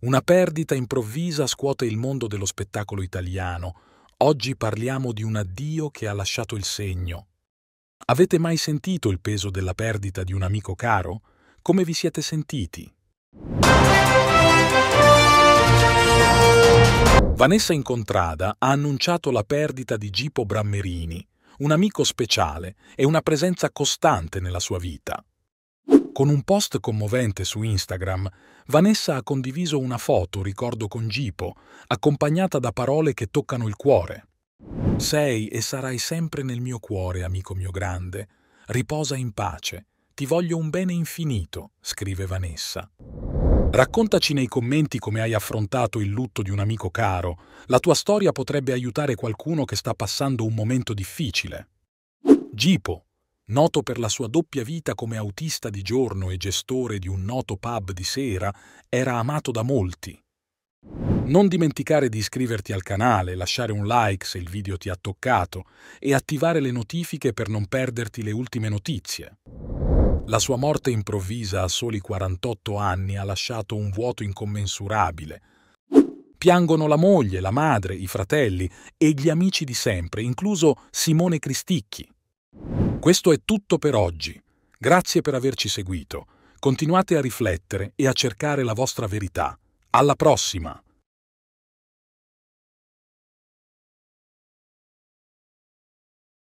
Una perdita improvvisa scuote il mondo dello spettacolo italiano. Oggi parliamo di un addio che ha lasciato il segno. Avete mai sentito il peso della perdita di un amico caro? Come vi siete sentiti? Vanessa Incontrada ha annunciato la perdita di Gipo Brammerini, un amico speciale e una presenza costante nella sua vita. Con un post commovente su Instagram, Vanessa ha condiviso una foto, ricordo con Gipo, accompagnata da parole che toccano il cuore. Sei e sarai sempre nel mio cuore, amico mio grande. Riposa in pace. Ti voglio un bene infinito, scrive Vanessa. Raccontaci nei commenti come hai affrontato il lutto di un amico caro. La tua storia potrebbe aiutare qualcuno che sta passando un momento difficile. Gipo, Noto per la sua doppia vita come autista di giorno e gestore di un noto pub di sera, era amato da molti. Non dimenticare di iscriverti al canale, lasciare un like se il video ti ha toccato e attivare le notifiche per non perderti le ultime notizie. La sua morte improvvisa a soli 48 anni ha lasciato un vuoto incommensurabile. Piangono la moglie, la madre, i fratelli e gli amici di sempre, incluso Simone Cristicchi. Questo è tutto per oggi. Grazie per averci seguito. Continuate a riflettere e a cercare la vostra verità. Alla prossima!